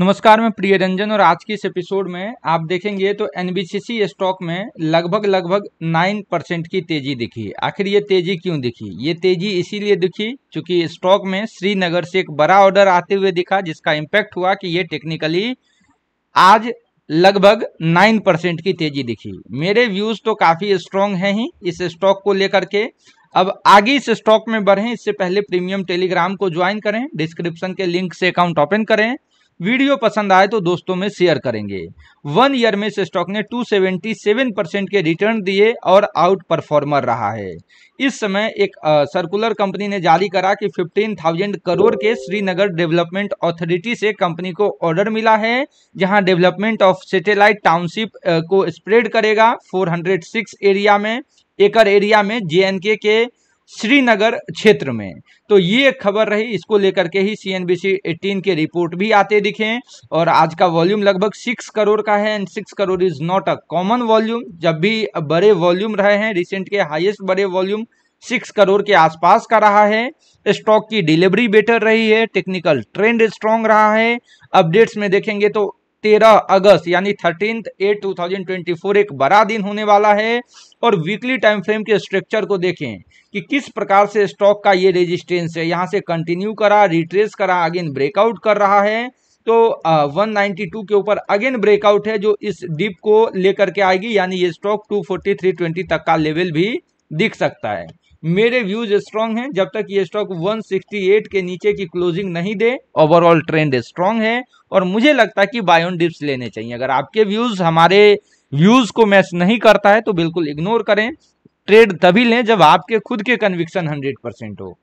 नमस्कार मैं प्रिय रंजन और आज के इस एपिसोड में आप देखेंगे तो एन स्टॉक में लगभग लगभग नाइन परसेंट की तेजी दिखी आखिर ये तेजी क्यों दिखी ये तेजी इसीलिए दिखी क्योंकि स्टॉक में श्रीनगर से एक बड़ा ऑर्डर आते हुए दिखा जिसका इम्पैक्ट हुआ कि ये टेक्निकली आज लगभग नाइन परसेंट की तेजी दिखी मेरे व्यूज तो काफी स्ट्रांग हैं ही इस स्टॉक को लेकर के अब आगे इस स्टॉक में बढ़ें इससे पहले प्रीमियम टेलीग्राम को ज्वाइन करें डिस्क्रिप्शन के लिंक से अकाउंट ओपन करें वीडियो पसंद आए तो दोस्तों में शेयर करेंगे वन ईयर में इस स्टॉक ने 277 परसेंट के रिटर्न दिए और आउट परफॉर्मर रहा है इस समय एक सर्कुलर कंपनी ने जारी करा कि 15,000 करोड़ के श्रीनगर डेवलपमेंट अथॉरिटी से कंपनी को ऑर्डर मिला है जहां डेवलपमेंट ऑफ सेटेलाइट टाउनशिप को स्प्रेड करेगा फोर एरिया में एकर एरिया में जे के श्रीनगर क्षेत्र में तो ये खबर रही इसको लेकर के ही C N B C eighteen के रिपोर्ट भी आते दिखे और आज का वॉल्यूम लगभग सिक्स करोड़ का है and six crore is not a common volume जब भी बड़े वॉल्यूम रहे हैं रिसेंट के हाईएस्ट बड़े वॉल्यूम सिक्स करोड़ के आसपास का रहा है स्टॉक की डिलीवरी बेटर रही है टेक्निकल ट्रेंड स्ट्रांग रहा है अपडेट्स में देखेंगे तो तेरह अगस्त यानी thirteen eight two thousand twenty four एक बड़ा दिन होने वाला है और वीकली टाइम फ्रेम के स्ट्रक्चर को देखें कि किस प्रकार से स्टॉक का ये रेजिस्टेंस है यहाँ से कंटिन्यू करा रिट्रेस करा अगेन ब्रेकआउट कर रहा है तो वन नाइनटी टू के ऊपर अगेन ब्रेकआउट है जो इस डिप को लेकर के आएगी यानी ये stock two forty three twenty तक का लेवल भी दिख सकता है मेरे व्यूज स्ट्रांग हैं जब तक ये स्टॉक 168 के नीचे की क्लोजिंग नहीं दे ओवरऑल ट्रेंड स्ट्रांग है और मुझे लगता है कि बायोन डिप्स लेने चाहिए अगर आपके व्यूज हमारे व्यूज को मैच नहीं करता है तो बिल्कुल इग्नोर करें ट्रेड तभी लें जब आपके खुद के कन्विक्शन 100 परसेंट हो